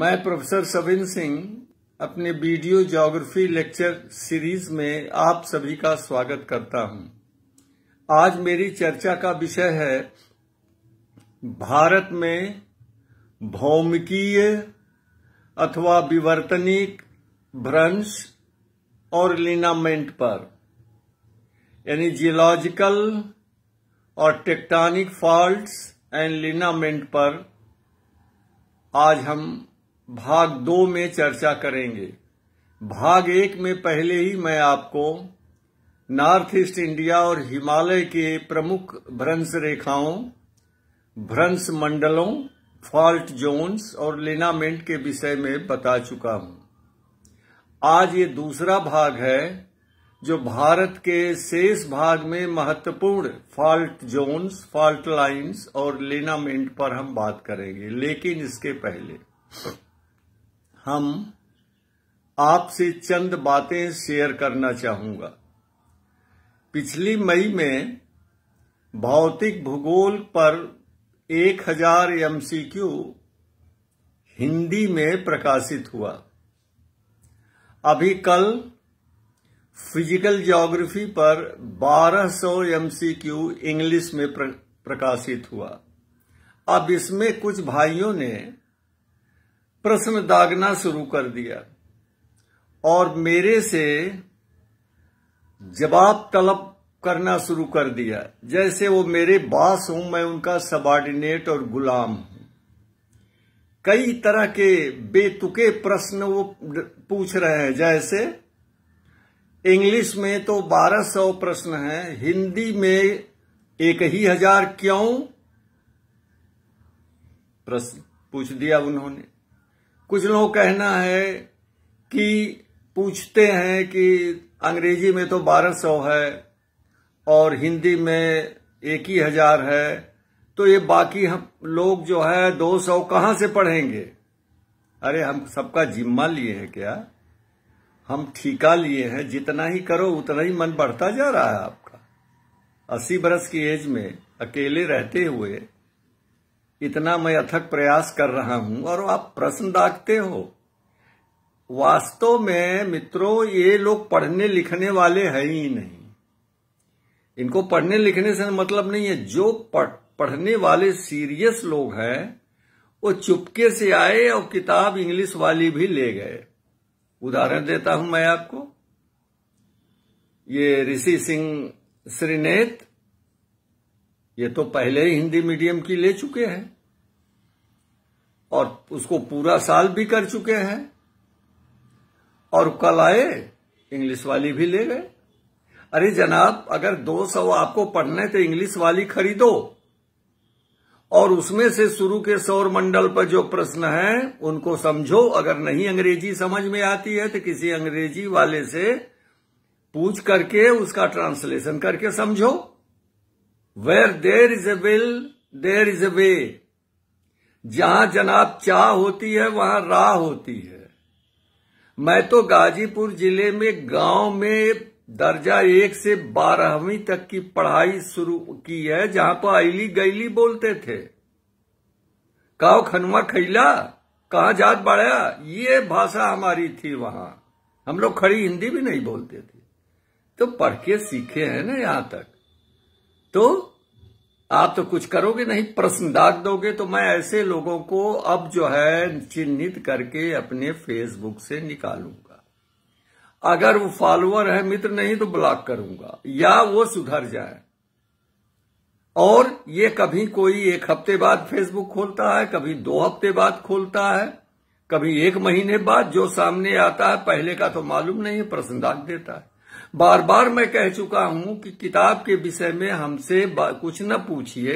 मैं प्रोफेसर सविन सिंह अपने video geography lecture series में आप सभी का स्वागत करता हूं। आज मेरी चर्चा का विषय है भारत में भौमिकीय अथवा विवर्तनिक भ्रंश और लिनामेंट पर यानी जियोलॉजिकल और टेक्टानिक फॉल्ट्स एंड लिनामेंट पर आज हम भाग दो में चर्चा करेंगे भाग एक में पहले ही मैं आपको नॉर्थ ईस्ट इंडिया और हिमालय के प्रमुख भ्रंश रेखाओं भ्रंश मंडलों फॉल्ट जोन्स और लेनामेंट के विषय में बता चुका हूं आज ये दूसरा भाग है जो भारत के शेष भाग में महत्वपूर्ण फॉल्ट जोन्स फॉल्ट लाइंस और लेनामेंट पर हम बात करेंगे लेकिन इसके पहले हम आपसे चंद बातें शेयर करना चाहूंगा पिछली मई में भौतिक भूगोल पर 1000 हजार एमसीक्यू हिंदी में प्रकाशित हुआ अभी कल फिजिकल ज्योग्राफी पर 1200 एमसीक्यू इंग्लिश में प्रकाशित हुआ अब इसमें कुछ भाइयों ने प्रश्न दागना शुरू कर दिया और मेरे से जवाब तलब करना शुरू कर दिया जैसे वो मेरे बास हूं मैं उनका सबॉर्डिनेट और गुलाम हूं कई तरह के बेतुके प्रश्न वो पूछ रहे हैं जैसे इंग्लिश में तो 1200 प्रश्न हैं हिंदी में एक ही हजार क्यों प्रश्न पूछ दिया उन्होंने कुछ लोग कहना है कि पूछते हैं कि अंग्रेजी में तो 1200 है और हिंदी में एक ही हजार है तो ये बाकी हम लोग जो है 200 कहाँ से पढ़ेंगे अरे हम सबका जिम्मा लिए हैं क्या हम ठीका लिए हैं जितना ही करो उतना ही मन बढ़ता जा रहा है आपका अस्सी बरस की एज में अकेले रहते हुए इतना मैं अथक प्रयास कर रहा हूं और आप प्रश्न दागते हो वास्तव में मित्रों ये लोग पढ़ने लिखने वाले हैं ही नहीं इनको पढ़ने लिखने से मतलब नहीं है जो पढ़ने वाले सीरियस लोग हैं वो चुपके से आए और किताब इंग्लिश वाली भी ले गए उदाहरण देता हूं मैं आपको ये ऋषि सिंह श्रीनेत ये तो पहले ही हिंदी मीडियम की ले चुके हैं और उसको पूरा साल भी कर चुके हैं और कल आए इंग्लिश वाली भी ले गए अरे जनाब अगर 200 आपको पढ़ने तो इंग्लिश वाली खरीदो और उसमें से शुरू के सौर मंडल पर जो प्रश्न है उनको समझो अगर नहीं अंग्रेजी समझ में आती है तो किसी अंग्रेजी वाले से पूछ करके उसका ट्रांसलेशन करके समझो where there is a will there is a way जहां जनाब चाह होती है वहां राह होती है मैं तो गाजीपुर जिले में गांव में दर्जा एक से बारहवीं तक की पढ़ाई शुरू की है जहां पर आईली गईली बोलते थे काव खनुआ खैला कहा जात बढ़ाया ये भाषा हमारी थी वहां हम लोग खड़ी हिंदी भी नहीं बोलते थे तो पढ़ के सीखे हैं ना यहां तक तो आप तो कुछ करोगे नहीं प्रश्न दाग दोगे तो मैं ऐसे लोगों को अब जो है चिन्हित करके अपने फेसबुक से निकालूंगा अगर वो फॉलोअर है मित्र नहीं तो ब्लॉक करूंगा या वो सुधर जाए और ये कभी कोई एक हफ्ते बाद फेसबुक खोलता है कभी दो हफ्ते बाद खोलता है कभी एक महीने बाद जो सामने आता है पहले का तो मालूम नहीं है प्रश्न दाग देता है बार बार मैं कह चुका हूं कि किताब के विषय में हमसे कुछ न पूछिए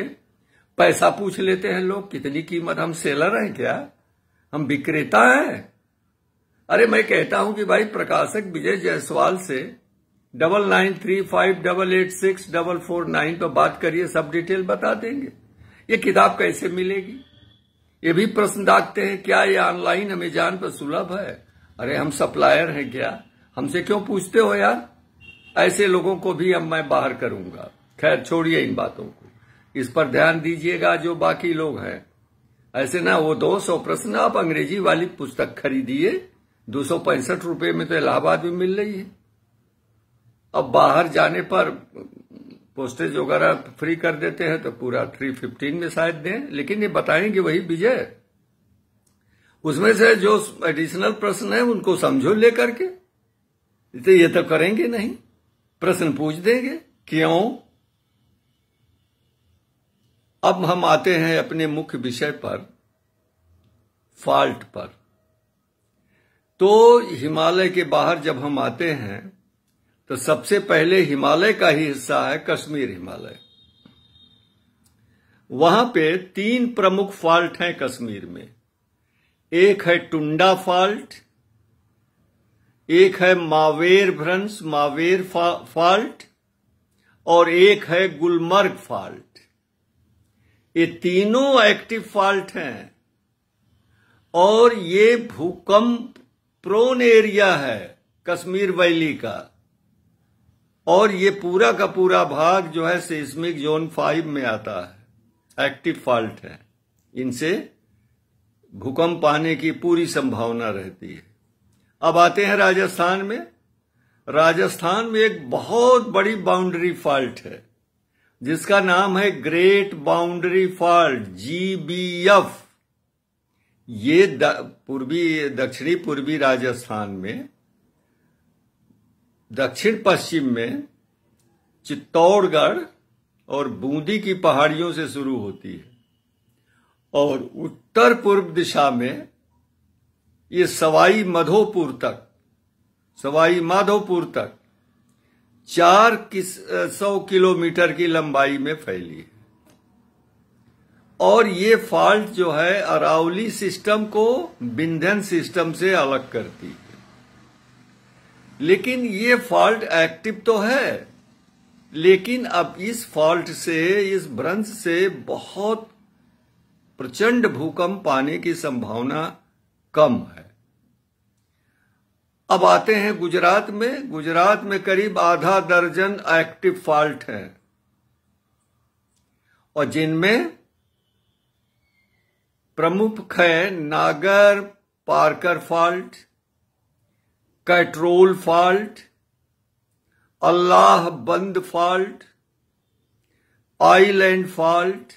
पैसा पूछ लेते हैं लोग कितनी कीमत हम सेलर हैं क्या हम विक्रेता हैं अरे मैं कहता हूं कि भाई प्रकाशक विजय जायसवाल से double nine three five double eight six double four nine पर बात करिए सब डिटेल बता देंगे ये किताब कैसे मिलेगी ये भी प्रश्न दागते हैं क्या ये ऑनलाइन अमेजान पर सुलभ है अरे हम सप्लायर हैं क्या हमसे क्यों पूछते हो यार ऐसे लोगों को भी अब मैं बाहर करूंगा खैर छोड़िए इन बातों को इस पर ध्यान दीजिएगा जो बाकी लोग हैं ऐसे ना वो दो सौ प्रश्न आप अंग्रेजी वाली पुस्तक खरीदिए दो सौ पैंसठ रुपये में तो इलाहाबाद में मिल रही है अब बाहर जाने पर पोस्टेज वगैरह फ्री कर देते हैं तो पूरा थ्री फिफ्टीन में शायद दें लेकिन ये बताएंगे वही विजय उसमें से जो एडिशनल प्रश्न है उनको समझो लेकर के ये तो करेंगे नहीं प्रश्न पूछ देंगे क्यों अब हम आते हैं अपने मुख्य विषय पर फॉल्ट पर तो हिमालय के बाहर जब हम आते हैं तो सबसे पहले हिमालय का ही हिस्सा है कश्मीर हिमालय वहां पे तीन प्रमुख फॉल्ट हैं कश्मीर में एक है टुंडा फॉल्ट एक है मावेर भ्रंश मावेर फा, फॉल्ट और एक है गुलमर्ग फॉल्ट ये तीनों एक्टिव फॉल्ट हैं और ये भूकंप प्रोन एरिया है कश्मीर वैली का और ये पूरा का पूरा भाग जो है सेस्मिक जोन फाइव में आता है एक्टिव फॉल्ट है इनसे भूकंप आने की पूरी संभावना रहती है अब आते हैं राजस्थान में राजस्थान में एक बहुत बड़ी बाउंड्री फॉल्ट है जिसका नाम है ग्रेट बाउंड्री फॉल्ट जीबीएफ ये पूर्वी दक्षिणी पूर्वी राजस्थान में दक्षिण पश्चिम में चित्तौड़गढ़ और बूंदी की पहाड़ियों से शुरू होती है और उत्तर पूर्व दिशा में ये सवाई मधोपुर तक सवाई माधोपुर तक चार किस सौ किलोमीटर की लंबाई में फैली है और ये फॉल्ट जो है अरावली सिस्टम को बिंधन सिस्टम से अलग करती है लेकिन ये फॉल्ट एक्टिव तो है लेकिन अब इस फॉल्ट से इस भ्रंश से बहुत प्रचंड भूकंप पाने की संभावना कम है अब आते हैं गुजरात में गुजरात में करीब आधा दर्जन एक्टिव फॉल्ट है और जिनमें प्रमुख है Nagar Parkar fault Katrol fault Allah Bund fault island fault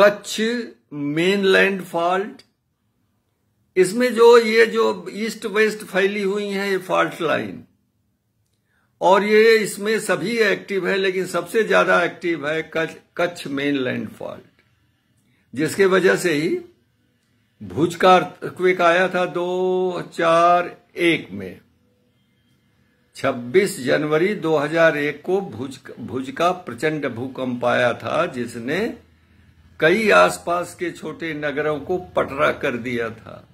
Kutch mainland fault इसमें जो ये जो ईस्ट वेस्ट फैली हुई है ये फॉल्ट लाइन और ये इसमें सभी एक्टिव है लेकिन सबसे ज्यादा एक्टिव है Kutch Kutch mainland fault जिसके वजह से ही भूज का अर्थक्वेक आया था दो चार एक में 26 जनवरी 2001 को भुज भुज का प्रचंड भूकंप आया था जिसने कई आसपास के छोटे नगरों को पटरा कर दिया था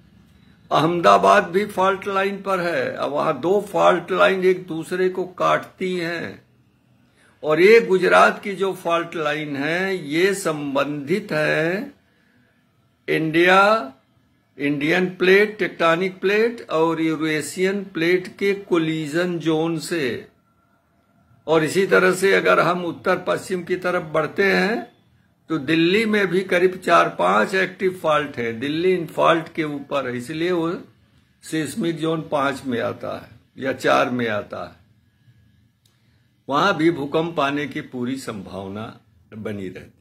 अहमदाबाद भी फॉल्ट लाइन पर है अब वहां दो फॉल्ट लाइन एक दूसरे को काटती हैं और ये गुजरात की जो फॉल्ट लाइन है ये संबंधित है India Indian plate tectonic plate और यूरेशियन प्लेट के कोलिजन जोन से और इसी तरह से अगर हम उत्तर पश्चिम की तरफ बढ़ते हैं तो दिल्ली में भी करीब चार पांच एक्टिव फॉल्ट है दिल्ली इन फॉल्ट के ऊपर है इसलिए वो सेस्मिक जोन पांच में आता है या चार में आता है वहां भी भूकंप आने की पूरी संभावना बनी रहती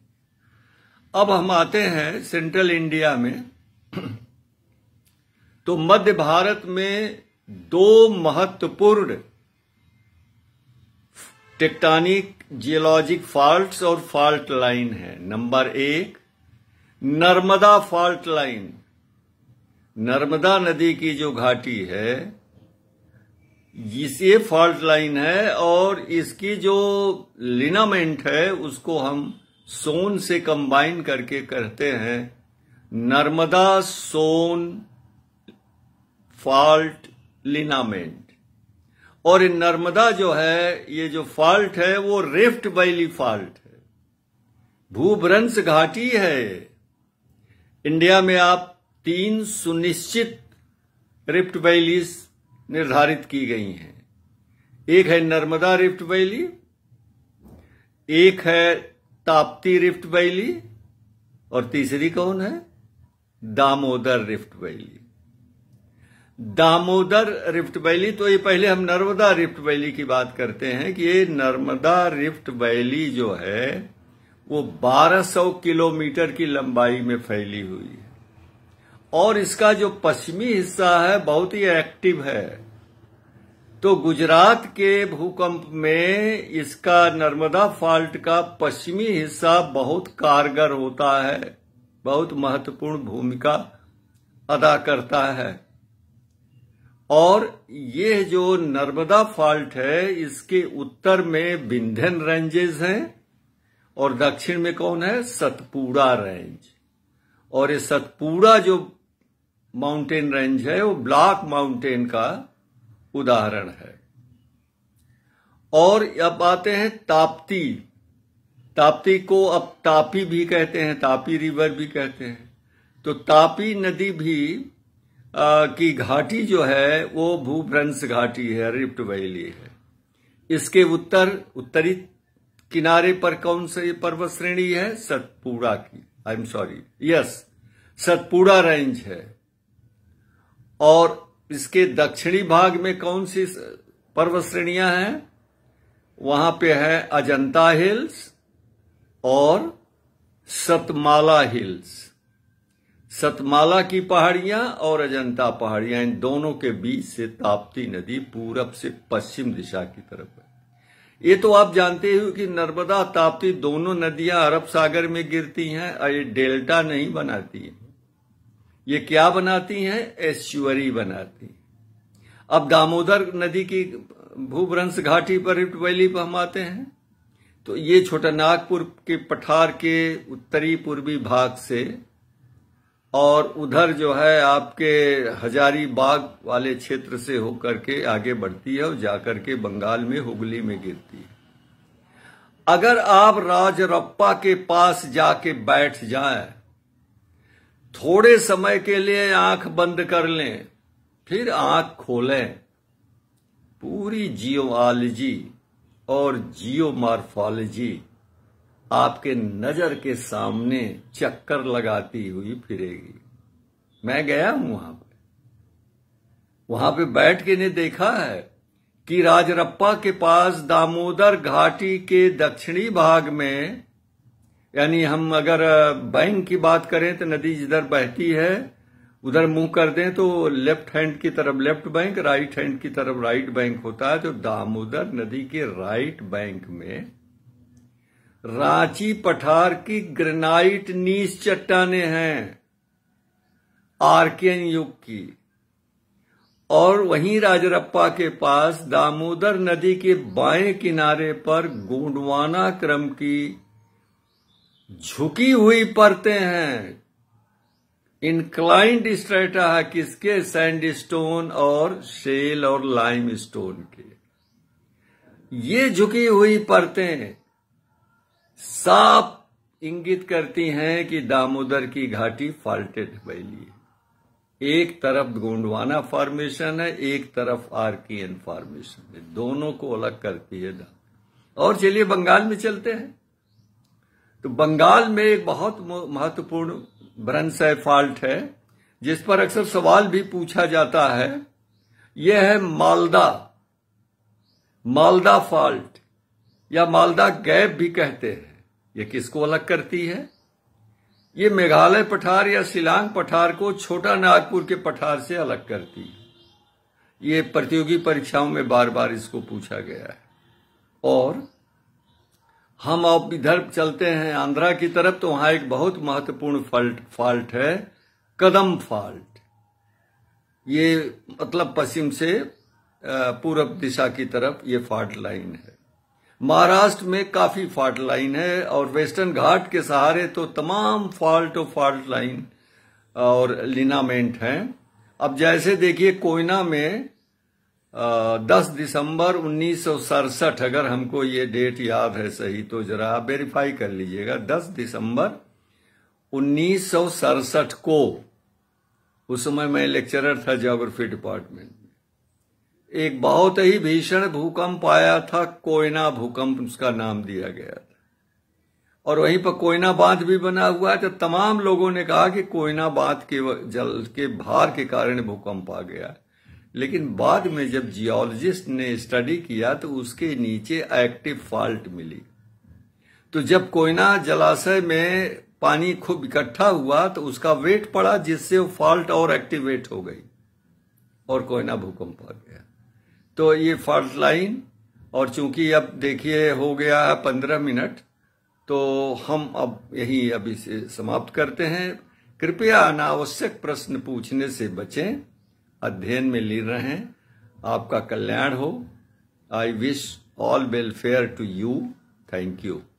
अब हम आते हैं सेंट्रल इंडिया में तो मध्य भारत में दो महत्वपूर्ण टेक्टानिक जियोलॉजिक फॉल्ट्स और फॉल्ट लाइन है नंबर एक नर्मदा फॉल्ट लाइन नर्मदा नदी की जो घाटी है ये फॉल्ट लाइन है और इसकी जो लिनामेंट है उसको हम सोन से कंबाइन करके करते हैं नर्मदा सोन फॉल्ट लिनामेंट और ये नर्मदा जो है ये जो फॉल्ट है वो रिफ्ट वैली फॉल्ट है भूभ्रंश घाटी है इंडिया में आप तीन सुनिश्चित रिफ्ट वैलीज निर्धारित की गई हैं एक है नर्मदा रिफ्ट वैली एक है ताप्ती रिफ्ट वैली और तीसरी कौन है Damodar rift valley Damodar rift valley तो ये पहले हम नर्मदा रिफ्ट वैली की बात करते हैं कि ये नर्मदा रिफ्ट वैली जो है वो 1200 किलोमीटर की लंबाई में फैली हुई है और इसका जो पश्चिमी हिस्सा है बहुत ही एक्टिव है तो गुजरात के भूकंप में इसका नर्मदा फॉल्ट का पश्चिमी हिस्सा बहुत कारगर होता है बहुत महत्वपूर्ण भूमिका अदा करता है और ये जो नर्मदा फॉल्ट है इसके उत्तर में बिंधन रेंजेस हैं और दक्षिण में कौन है सतपुड़ा रेंज और ये सतपुड़ा जो माउंटेन रेंज है वो ब्लॉक माउंटेन का उदाहरण है और अब आते हैं ताप्ती ताप्ती को अब तापी भी कहते हैं तापी रिवर भी कहते हैं तो तापी नदी भी की घाटी जो है वो भूभ्रंश घाटी है रिप्ट वैली है इसके उत्तर उत्तरी किनारे पर कौन सी पर्वत श्रेणी है सतपुड़ा की I am sorry yes Satpura range है और इसके दक्षिणी भाग में कौन सी पर्वत श्रेणियां हैं वहां पे है अजंता हिल्स और सतमाला हिल्स सतमाला की पहाड़ियां और अजंता पहाड़ियां इन दोनों के बीच से ताप्ती नदी पूरब से पश्चिम दिशा की तरफ है ये तो आप जानते हो कि नर्मदा ताप्ती दोनों नदियां अरब सागर में गिरती हैं और ये डेल्टा नहीं बनाती हैं ये क्या बनाती हैं एस्चुअरी बनाती हैं अब दामोदर नदी की भूभ्रंश घाटी पर रिफ्ट वैली पर हम आते हैं तो ये छोटा नागपुर के पठार के उत्तरी पूर्वी भाग से और उधर जो है आपके हजारी बाग वाले क्षेत्र से होकर के आगे बढ़ती है और जाकर के बंगाल में हुगली में गिरती है अगर आप राजरप्पा के पास जाके बैठ जाएं, थोड़े समय के लिए आंख बंद कर लें फिर आंख खोलें पूरी जियोलॉजी और जियोमार्फोलॉजी आपके नजर के सामने चक्कर लगाती हुई फिरेगी मैं गया हूं वहां पर वहां पे बैठ के ने देखा है कि राजरप्पा के पास दामोदर घाटी के दक्षिणी भाग में यानी हम अगर बैंक की बात करें तो नदी जिधर बहती है उधर मुंह कर दें तो लेफ्ट हैंड की तरफ लेफ्ट बैंक राइट हैंड की तरफ राइट बैंक होता है तो दामोदर नदी के राइट बैंक में रांची पठार की ग्रेनाइट नीस चट्टाने हैं आर्कियन युग की और वहीं राजरप्पा के पास दामोदर नदी के बाएं किनारे पर गोंडवाना क्रम की झुकी हुई परतें हैं इनक्लाइंट स्ट्रेटा है किसके सैंडस्टोन और शेल और लाइमस्टोन के ये झुकी हुई परतें साफ इंगित करती हैं कि दामोदर की घाटी फॉल्टेड वैली है एक तरफ गोंडवाना फॉर्मेशन है एक तरफ एन फॉर्मेशन है दोनों को अलग करती है और चलिए बंगाल में चलते हैं तो बंगाल में एक बहुत महत्वपूर्ण है फॉल्ट है जिस पर अक्सर सवाल भी पूछा जाता है यह है मालदा मालदा फॉल्ट या मालदा गैप भी कहते हैं यह किसको अलग करती है ये मेघालय पठार या सिलांग पठार को छोटा नागपुर के पठार से अलग करती है ये प्रतियोगी परीक्षाओं में बार बार इसको पूछा गया है और हम अब इधर चलते हैं आंध्रा की तरफ तो वहां एक बहुत महत्वपूर्ण फॉल्ट फॉल्ट है कदम फॉल्ट ये मतलब पश्चिम से पूर्व दिशा की तरफ ये फॉल्ट लाइन है महाराष्ट्र में काफी फॉल्ट लाइन है और वेस्टर्न घाट के सहारे तो तमाम फॉल्ट और फॉल्ट लाइन और लिनामेंट हैं अब जैसे देखिए कोयना में आ, 10 दिसंबर उन्नीस अगर हमको ये डेट याद है सही तो जरा वेरीफाई कर लीजिएगा 10 दिसंबर उन्नीस को उस समय मैं लेक्चरर था जोग्राफी डिपार्टमेंट एक बहुत ही भीषण भूकंप आया था कोयना भूकंप उसका नाम दिया गया था और वहीं पर कोयना बांध भी बना हुआ है तो तमाम लोगों ने कहा कि कोयना बांध के जल के भार के कारण भूकंप आ गया लेकिन बाद में जब जियोलॉजिस्ट ने स्टडी किया तो उसके नीचे एक्टिव फॉल्ट मिली तो जब कोयना जलाशय में पानी खूब इकट्ठा हुआ तो उसका वेट पड़ा जिससे वो फॉल्ट और एक्टिवेट हो गई और कोयना भूकंप आ गया तो ये फॉल्ट लाइन और चूंकि अब देखिए हो गया है पंद्रह मिनट तो हम अब यही अभी से समाप्त करते हैं कृपया अनावश्यक प्रश्न पूछने से बचें अध्ययन में लीन रहें आपका कल्याण हो I wish all welfare to you thank you